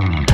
Mm-hmm.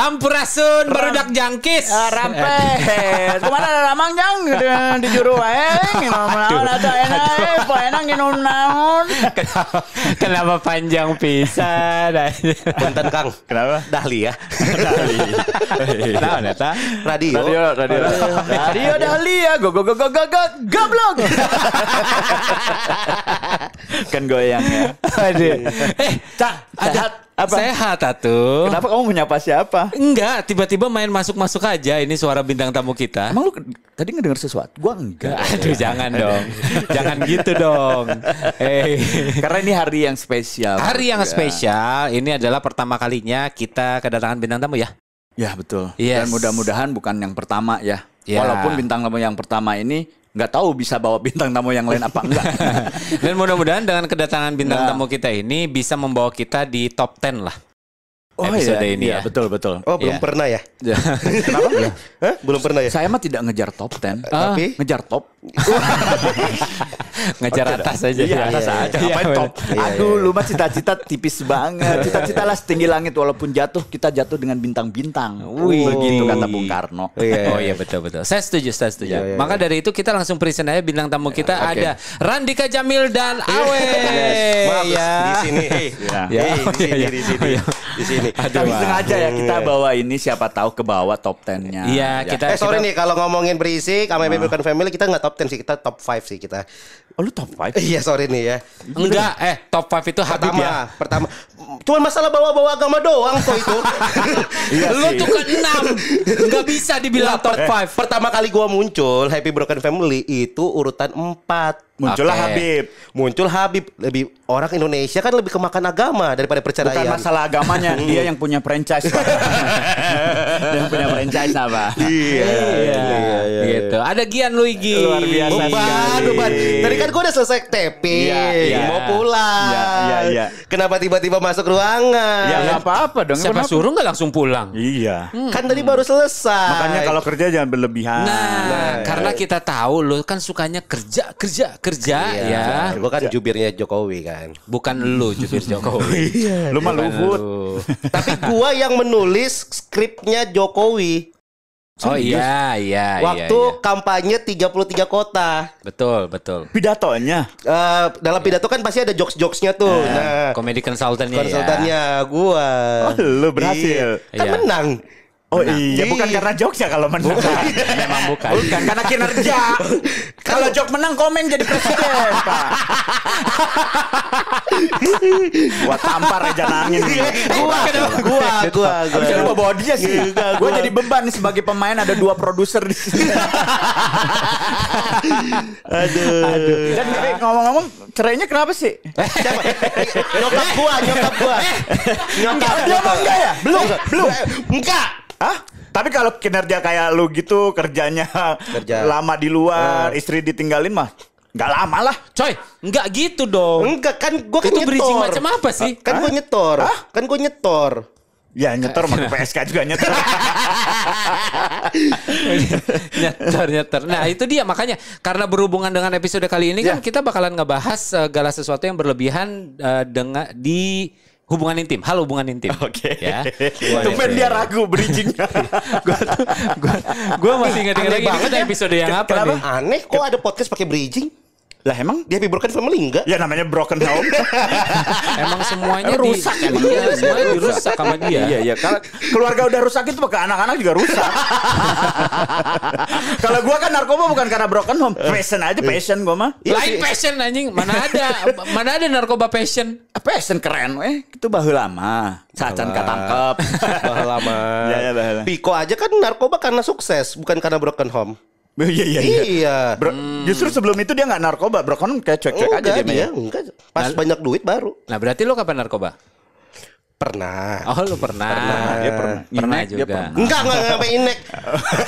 Sampurasun barudak jangkis. Uh, eh, rampes. Kemana ada ramang jang gitu ya, di juru wae. Gitu. Naon ada enak Kenapa panjang pisan? Bentar Kang. Kenapa? Dahli ya. Dahli. Naon eta? Radio. Radio radio. Radio Dahli ya. Go go go go go go goblok. kan goyang ya. Aduh. Iya. Eh, cak, ada apa? Sehat atau Kenapa kamu menyapa siapa? Enggak, tiba-tiba main masuk-masuk aja ini suara bintang tamu kita. Emang lu tadi ngedenger sesuatu? Gua enggak. Aduh, jangan dong. jangan gitu dong. Hey. Eh. Karena ini hari yang spesial. Hari yang juga. Iya. spesial. Ini adalah pertama kalinya kita kedatangan bintang tamu ya. Ya, betul. Yes. Dan mudah-mudahan bukan yang pertama ya. Yeah. Walaupun bintang tamu yang pertama ini nggak tahu bisa bawa bintang tamu yang lain apa enggak. Dan mudah-mudahan dengan kedatangan bintang nah. tamu kita ini bisa membawa kita di top 10 lah oh, iya. episode iya, ini iya, ya. Betul betul. Oh belum yeah. pernah ya? Iya. Kenapa? ya. Hah? Belum pernah ya? Saya mah tidak ngejar top ten uh, Tapi ah, ngejar top. ngejar okay, atas aja. Iya, iya, atas iya, aja. Iya, iya, top? Iya, Aduh, lu mah cita-cita tipis banget. Cita-cita lah setinggi langit walaupun jatuh kita jatuh dengan bintang-bintang. Wih, oh, begitu kata Bung Karno. Oh, iya, oh iya betul betul. Saya setuju, saya setuju. Iya, iya, Maka dari itu kita langsung present aja bintang tamu kita okay. ada Randika Jamil dan Awe. Yes. Maaf, ya. di sini. Hey. Ya. di sini, di sini. Di sini. Aduh, Tapi sengaja ya kita iya. bawa ini siapa tahu ke bawah top 10-nya. Iya, ya. kita ya. Eh sorry kita... nih kalau ngomongin berisik sama Baby ah. Bukan Family kita nggak top 10 sih, kita top 5 sih kita. Oh, lu top 5? Iya, sorry nih ya. Enggak, eh top 5 itu Habib pertama, ya. Pertama, Cuma masalah bawa-bawa agama doang kok itu. iya Lu tuh ke kan enam, nggak bisa dibilang Wah, top eh. five. Pertama kali gua muncul Happy Broken Family itu urutan empat. Muncullah okay. Habib. Muncul Habib lebih orang Indonesia kan lebih kemakan agama daripada perceraian. Bukan masalah agamanya, dia yang punya franchise. yang punya franchise apa? Iya iya, iya. iya, iya, Gitu. Ada Gian Luigi. Luar biasa. Beban, beban. Tadi kan gua udah selesai TP, iya, iya. mau pulang. Iya, iya, iya. Kenapa tiba-tiba masuk ruangan. Ya nggak apa-apa dong. Siapa Kenapa? suruh nggak langsung pulang? Iya. Hmm. Kan tadi baru selesai. Makanya kalau kerja jangan berlebihan. Nah, nah karena kita tahu lo kan sukanya kerja kerja kerja iya, ya. Gue kan iya. jubirnya Jokowi kan. Bukan lo jubir Jokowi. iya. Lu mah Tapi gua yang menulis skripnya Jokowi. Oh, Serius. Oh iya, iya, Waktu iya, iya. kampanye 33 kota. Betul, betul. Pidatonya. Uh, dalam pidato kan pasti ada jokes-jokesnya tuh. Nah, nah komedi konsultannya. Iya. Konsultannya gua. Oh, lu berhasil. Iya. Kan iya. menang. Oh nah, iya, iya. bukan karena jokes ya kalau menang. Bukan, memang bukan. Bukan karena kinerja. kalau jok menang komen jadi presiden, Pak. gua tampar aja nangin. gua, gua, gua, gua. Bisa lu bawa dia sih. Gua jadi beban sebagai pemain ada dua produser di sini. Aduh. Aduh. Dan eh, ngomong-ngomong, cerainya kenapa sih? nyokap gua, nyokap gua. Eh, nyokap. Dia mau enggak ya? Belum, belum. Enggak. Ah, Tapi kalau kinerja kayak lu gitu kerjanya Kerja. lama di luar, uh. istri ditinggalin mah Gak lama lah. Coy, enggak gitu dong. Enggak, kan gue kan Itu nyetor. bridging macam apa sih? Ah, kan gue nyetor. Hah? Kan gue nyetor. Ya nyetor mah PSK juga nyetor. nyetor nyetor. Nah itu dia makanya karena berhubungan dengan episode kali ini kan, ya. kan kita bakalan ngebahas eh, segala sesuatu yang berlebihan uh, dengan di hubungan intim. Hal hubungan intim. Oke. Okay. Ya. Tumben dia ragu bridging. gua gua, gua masih ingat ingat lagi banget ya. episode yang apa Kenapa? nih? Aneh kok ada podcast pakai bridging? Lah emang dia Broken Family enggak? Ya namanya Broken Home. emang semuanya rusak di, iya, emang iya, semuanya rusak sama dia. Iya iya kalau keluarga udah rusak itu maka anak-anak juga rusak. kalau gua kan narkoba bukan karena Broken Home, passion aja passion gua mah. Iya Lain passion anjing, mana ada mana ada narkoba passion. Ah, passion keren weh, itu bahu lama. Cacan katangkep. Bahu lama. Ya, ya, iya, Piko aja kan narkoba karena sukses, bukan karena broken home. Iya iya iya. iya. Bro, hmm. Justru sebelum itu dia nggak narkoba, bro. Kan kayak cuek-cuek aja dia. dia ya? enggak. Pas nah, banyak duit baru. Nah berarti lo kapan narkoba? Pernah. Oh lu pernah. Pernah. Dia iya, pernah. Pernah inek, juga. Dia pernah. Enggak enggak ngapa inek.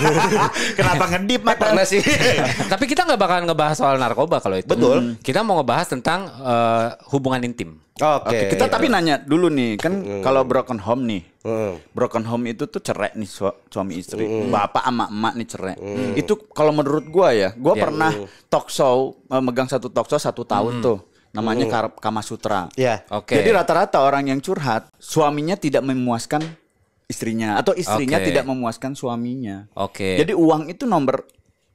Kenapa ngedip mata? Pernah sih. Tapi kita nggak bakalan ngebahas soal narkoba kalau itu. Betul. Hmm. Kita mau ngebahas tentang uh, hubungan intim. Oke. Okay. Okay, kita gitu. tapi nanya dulu nih, kan hmm. kalau broken home nih, Mm. Broken home itu tuh cerai nih su suami istri. Mm. Bapak sama emak nih cerai. Mm. Itu kalau menurut gua ya, gua yeah. pernah talk show eh, megang satu talk show satu tahun mm. tuh namanya mm. Kama Sutra. Yeah. Okay. Jadi rata-rata orang yang curhat suaminya tidak memuaskan istrinya atau istrinya okay. tidak memuaskan suaminya. Oke. Okay. Jadi uang itu nomor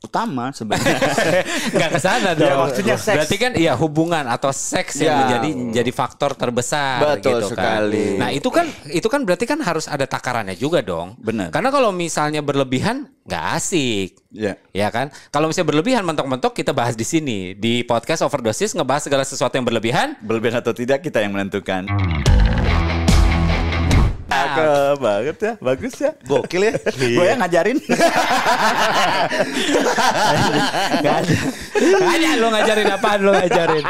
utama sebenarnya nggak kesana, dong. Ya, maksudnya seks. Berarti kan iya hubungan atau seks ya. menjadi jadi faktor terbesar Betul gitu kan. sekali. kan. Nah, itu kan itu kan berarti kan harus ada takarannya juga dong. Benar. Karena kalau misalnya berlebihan nggak asik. Ya. ya kan? Kalau misalnya berlebihan mentok-mentok kita bahas di sini di podcast overdosis ngebahas segala sesuatu yang berlebihan. Berlebihan atau tidak kita yang menentukan. Cakep banget ya, bagus ya. Gokil ya. Iya. Gue yang ngajarin. nggak ada. ada lo ngajarin apa, lo ngajarin.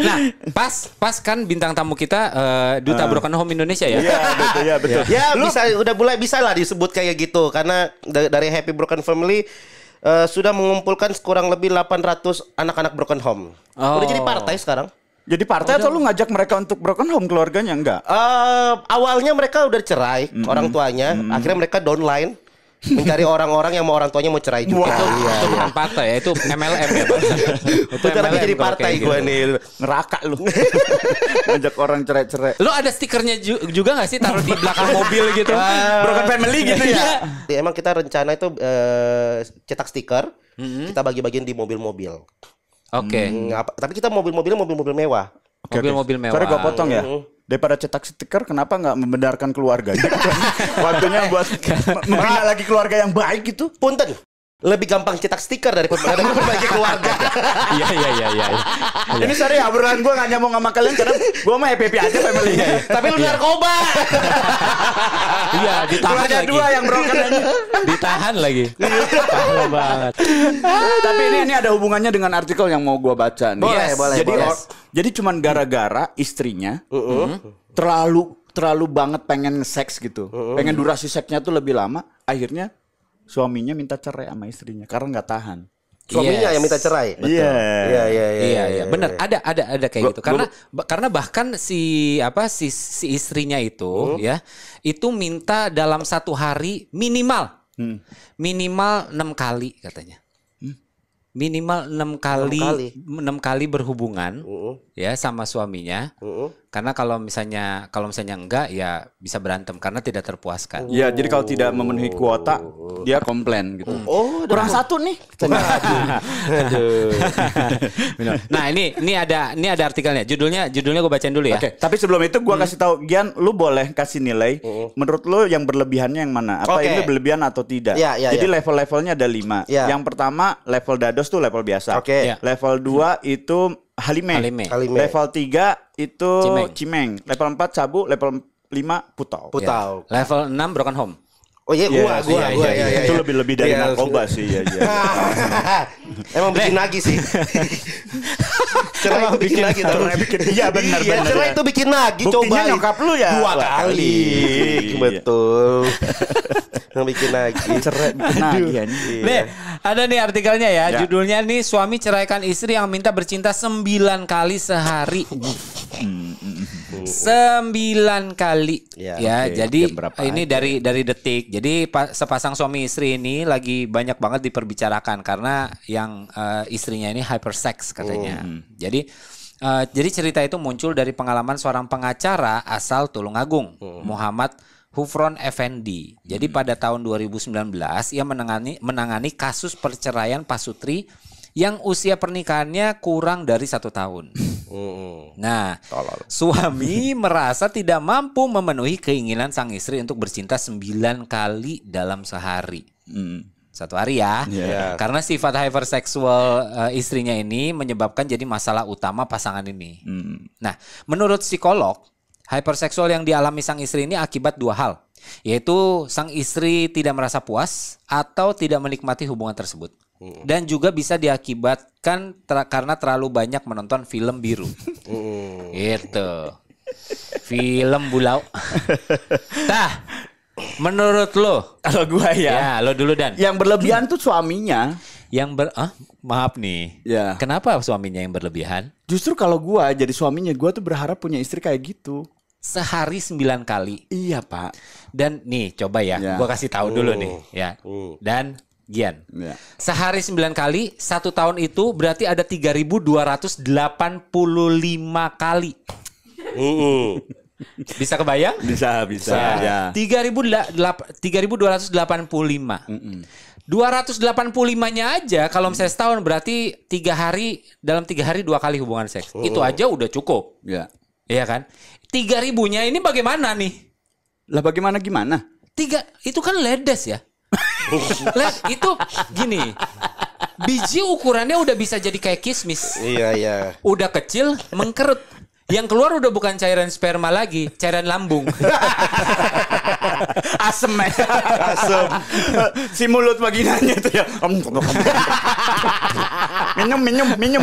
Nah, pas pas kan bintang tamu kita uh, duta uh. Broken Home Indonesia ya. Iya, betul ya, betul. ya, lu, bisa udah mulai bisa lah disebut kayak gitu karena dari Happy Broken Family uh, sudah mengumpulkan kurang lebih 800 anak-anak broken home. Oh. Udah jadi partai sekarang. Jadi partai udah. atau lu ngajak mereka untuk broken home keluarganya enggak? Uh, awalnya mereka udah cerai mm -hmm. orang tuanya, mm -hmm. akhirnya mereka downline mencari orang-orang yang mau orang tuanya mau cerai juga. Wow. iya, itu bukan partai ya, itu MLM ya. itu MLM jadi partai gue gitu. nih. Neraka lu. Ngajak orang cerai-cerai. Lu ada stikernya juga gak sih taruh di belakang mobil gitu? Ah. Broken family gitu ya? ya. Emang kita rencana itu uh, cetak stiker, mm -hmm. kita bagi-bagiin di mobil-mobil. Oke. Okay. Hmm, tapi kita mobil-mobilnya mobil-mobil mewah. Mobil-mobil okay, okay. mewah. Sorry gue potong ya. Hmm, hmm. Daripada cetak stiker, kenapa nggak membenarkan keluarga? Waktunya buat membina lagi keluarga yang baik gitu. Punten, lebih gampang cetak stiker dari berbagai keluarga. Iya iya iya iya. Ini sorry ya gue gak nyamuk sama kalian karena gue mah happy aja family. Iya, iya. Tapi lu iya. narkoba. Iya ditahan lagi. dua yang broken aja. Ditahan lagi. Parah banget. Tapi ini ada hubungannya dengan artikel yang mau gua baca nih. Boleh, yes. boleh. Jadi boleh. jadi cuman gara-gara istrinya uh -uh. terlalu terlalu banget pengen seks gitu. Uh -uh. Pengen durasi seksnya tuh lebih lama, akhirnya suaminya minta cerai sama istrinya karena nggak tahan suaminya yes. yang minta cerai. Iya, Iya. Iya iya iya. Iya, iya. iya benar. Iya. Ada ada ada kayak gitu. Karena karena bahkan si apa si si istrinya itu -huh. Mm-hmm. ya itu minta dalam satu hari minimal hmm. minimal enam kali katanya minimal enam kali enam kali. kali berhubungan uh -uh. ya sama suaminya uh -uh. Karena kalau misalnya kalau misalnya enggak ya bisa berantem karena tidak terpuaskan. Iya, oh. jadi kalau tidak memenuhi kuota dia komplain gitu. Hmm. Oh, kurang satu nih. Aduh. nah, ini ini ada ini ada artikelnya. Judulnya judulnya gue bacain dulu ya. Oke, okay. tapi sebelum itu gue hmm. kasih tahu Gian, lu boleh kasih nilai. Hmm. Menurut lu yang berlebihannya yang mana? Apa okay. ini berlebihan atau tidak? Ya, ya, jadi ya. level-levelnya ada lima. Ya. Yang pertama level dados tuh level biasa. Oke. Okay. Ya. Level 2 hmm. itu Halime. Halime. Halime. Level 3 itu Cimeng. Cimeng. Level 4 Cabu, level 5 Putau. Putau. Yeah. Level 6 Broken Home. Oh iya, yeah, gua, gua, iya, gua, iya iya, iya, iya, iya, Itu lebih lebih dari gua, narkoba sih, gua, iya. Emang bikin lagi sih. Cerai itu bikin lagi, cerai bikin. Iya benar, benar. Cerai itu bikin lagi. Coba. Buktinya nyokap lu ya. Dua kali. Betul. bikin lagi. Cerai bikin lagi ya. Nih, ada nih artikelnya ya. ya. Judulnya nih suami ceraikan istri yang minta bercinta sembilan kali sehari. Sembilan kali. Ya, ya okay. jadi ini aja. dari dari detik. Jadi sepasang suami istri ini lagi banyak banget diperbicarakan karena yang uh, istrinya ini hypersex katanya. Hmm. Jadi uh, jadi cerita itu muncul dari pengalaman seorang pengacara asal Tulungagung, hmm. Muhammad Hufron Effendi. Jadi hmm. pada tahun 2019 ia menangani menangani kasus perceraian Pasutri yang usia pernikahannya kurang dari satu tahun. Oh, oh. Nah, Tolol. suami merasa tidak mampu memenuhi keinginan sang istri untuk bercinta sembilan kali dalam sehari. Hmm. Satu hari ya, yeah. Iya. karena sifat hyperseksual uh, eh, istrinya ini menyebabkan jadi masalah utama pasangan ini. Hmm. Nah, menurut psikolog, Hyperseksual yang dialami sang istri ini akibat dua hal, yaitu sang istri tidak merasa puas atau tidak menikmati hubungan tersebut. Dan juga bisa diakibatkan ter karena terlalu banyak menonton film biru. Mm. Gitu. film bulau. Tah, menurut lo? Kalau gue ya. Ya, lo dulu dan. Yang berlebihan tuh suaminya. Yang ber ah, maaf nih. Ya. Kenapa suaminya yang berlebihan? Justru kalau gue jadi suaminya, gue tuh berharap punya istri kayak gitu sehari sembilan kali. Iya, Pak. Dan nih coba ya, ya. gua kasih tahu uh, dulu oh. nih ya. Uh. Dan Gian. Ya. Sehari sembilan kali, satu tahun itu berarti ada tiga ribu dua ratus 3285 kali. Uh. uh. Bisa kebayang? Bisa, bisa. Ya. ya. 3285. Mm -mm. 285-nya aja kalau misalnya setahun berarti tiga hari dalam tiga hari dua kali hubungan seks. Oh. Itu aja udah cukup. Ya. Iya kan? Tiga ribunya ini bagaimana nih? Lah bagaimana gimana? Tiga itu kan ledes ya. Led, itu gini. Biji ukurannya udah bisa jadi kayak kismis. Iya iya. Udah kecil mengkerut. Yang keluar udah bukan cairan sperma lagi, cairan lambung. asem ya. asem. si mulut vaginanya itu ya. minum minum minum.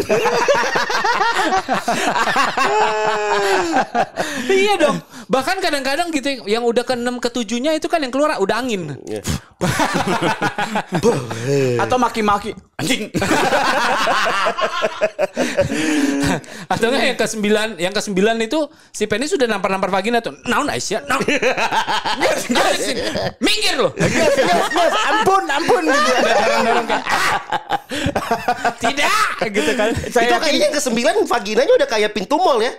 iya dong. Bahkan kadang-kadang gitu yang udah ke enam ke itu kan yang keluar udah angin. Iya. Atau maki-maki anjing. Atau nggak yang ke sembilan yang ke sembilan itu si Penny sudah nampar-nampar vagina tuh. Naon Aisyah? Naon? sini. Minggir loh. Yes, yes, yes. Ampun, ampun. Nah, gitu. Ah. Tidak. Gitu kan. Saya Itu kayaknya ke sembilan vaginanya udah kayak pintu mall ya.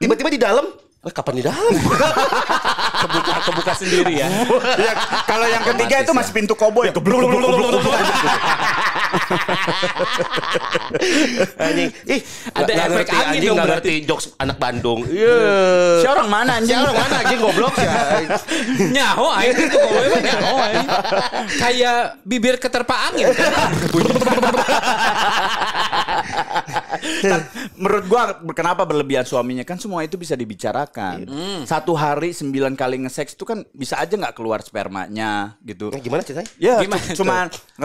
Tiba-tiba di dalam Wah, eh, kapan di dalam? kebuka, kebuka sendiri ya. ya kalau yang ketiga itu masih pintu koboi. Kebluk, bluk, anjing. Ih, ada efek efek angin, anjing dong berarti. jokes anak Bandung. Iya. Yeah. Si orang mana anjing? Si orang mana anjing goblok ya. nyaho air itu koboi mah nyaho aing. Kayak bibir keterpa angin. Gitu. menurut gua kenapa berlebihan suaminya kan semua itu bisa dibicarakan. Mm. Satu hari sembilan kali ngeseks itu kan bisa aja nggak keluar spermanya gitu. Nah, gimana ceritanya? Ya, gimana cuman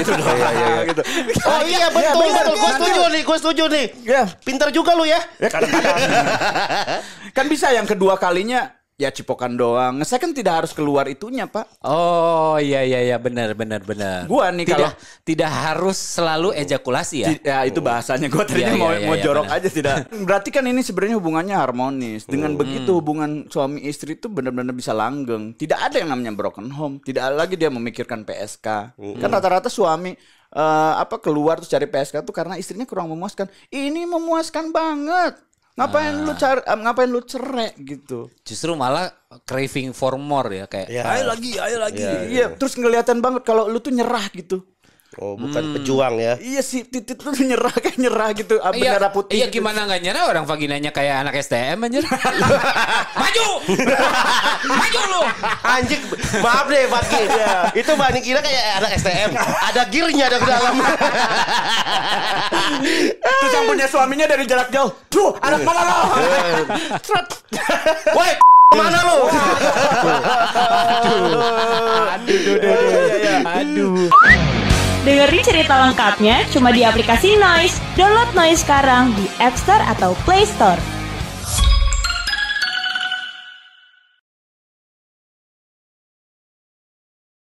gitu doang. Ya, gitu. Oh iya betul, ya, betul. Gue setuju nih, gue setuju nih. Ya, pinter juga lu ya. Ya kadang-kadang. kan bisa yang kedua kalinya ya cipokan doang. Saya kan tidak harus keluar itunya, Pak. Oh, iya iya iya benar benar benar. Gua nih tidak, kalau tidak harus selalu ejakulasi ya. Ya, itu bahasanya gua tadinya ya, mau ya, mau iya, jorok ya, aja tidak. Berarti kan ini sebenarnya hubungannya harmonis. Dengan hmm. begitu hubungan suami istri itu benar-benar bisa langgeng. Tidak ada yang namanya broken home. Tidak lagi dia memikirkan PSK. Hmm. Kan rata-rata suami uh, apa keluar terus cari PSK tuh karena istrinya kurang memuaskan. Ini memuaskan banget. Ngapain ah. lu cari ngapain lu cerai gitu. Justru malah craving for more ya kayak ya. ayo lagi, ayo lagi. Iya, ya. ya. Iya, terus ngeliatan banget kalau lu tuh nyerah gitu. Oh, bukan hmm. pejuang ya. Iya sih, titit tuh nyerah kayak nyerah gitu, bendera darah iya, putih. Iya, gitu. gimana nggak nyerah orang vaginanya kayak anak STM anjir. Maju! Maju lu! Anjing, maaf deh Fakir. ya. Itu banyak kira kayak anak STM. Ada gearnya ada ke dalam. punya suaminya dari jarak jauh. tuh, anak mana lo? Woi, mana lo? Aduh. Aduh, aduh, aduh. Dengerin cerita lengkapnya cuma di aplikasi Noise. Download Noise sekarang di App Store atau Play Store.